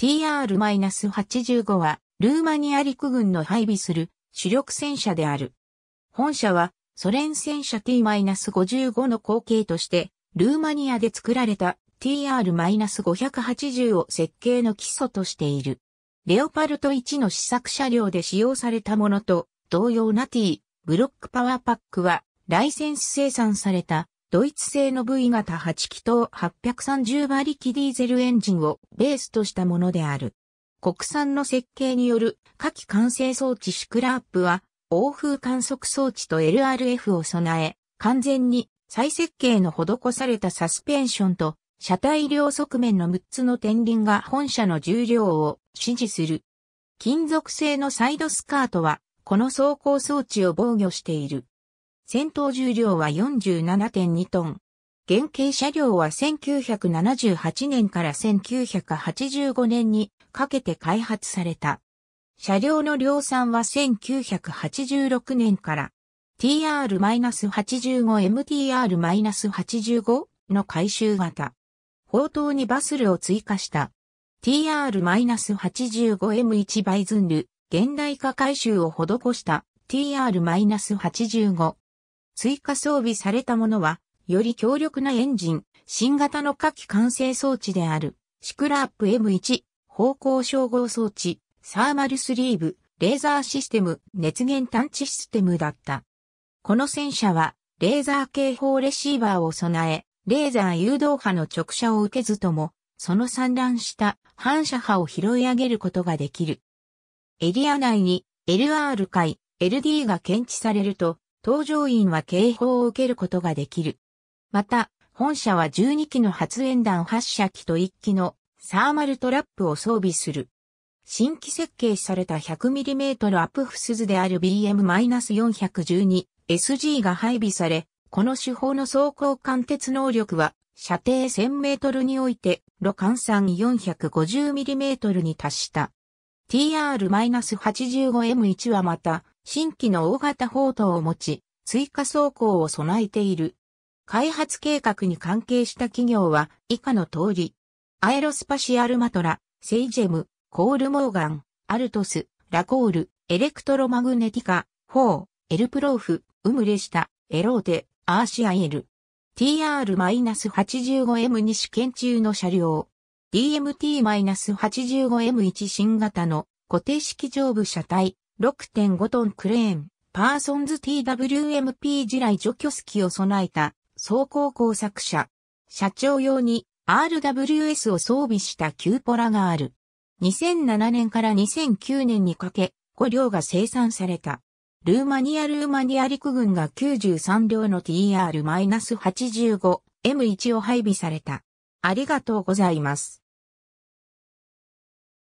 TR-85 は、ルーマニア陸軍の配備する主力戦車である。本社は、ソ連戦車 T-55 の後継として、ルーマニアで作られた TR-580 を設計の基礎としている。レオパルト1の試作車両で使用されたものと同様な T、ブロックパワーパックは、ライセンス生産されたドイツ製の V 型8気筒830馬力ディーゼルエンジンをベースとしたものである。国産の設計による下機完成装置シクラップは、欧風観測装置と LRF を備え、完全に再設計の施されたサスペンションと、車体両側面の6つの天輪が本社の重量を支持する。金属製のサイドスカートは、この走行装置を防御している。戦闘重量は47.2トン。原型車両は1978年から1985年にかけて開発された。車両の量産は1986年から TR-85MTR-85 の回収型。砲塔にバスルを追加した TR-85M1 バイズンル現代化回収を施した TR-85 追加装備されたものは、より強力なエンジン、新型の火器完成装置である、シクラップ M1、方向照合装置、サーマルスリーブ、レーザーシステム、熱源探知システムだった。この戦車は、レーザー警報レシーバーを備え、レーザー誘導波の直射を受けずとも、その散乱した反射波を拾い上げることができる。エリア内に LR 回 LD が検知されると、搭乗員は警報を受けることができる。また、本社は12機の発煙弾発射機と1機のサーマルトラップを装備する。新規設計された 100mm アップフスズである BM-412SG が配備され、この手法の走行貫徹能力は射程1000メートルにおいて、路換算 450mm に達した。TR-85M1 はまた、新規の大型砲塔を持ち、追加走行を備えている。開発計画に関係した企業は以下の通り、アエロスパシアルマトラ、セイジェム、コールモーガン、アルトス、ラコール、エレクトロマグネティカ、フォー、エルプローフ、ウムレシタ、エローテ、アーシアイエル。TR-85M に試験中の車両。DMT-85M1 新型の固定式上部車体、6.5トンクレーン、パーソンズ TWMP 地雷除去式を備えた走行工作車。社長用に RWS を装備したキューポラがある。2007年から2009年にかけ5両が生産された。ルーマニアルーマニア陸軍が93両の TR-85M1 を配備された。ありがとうございます。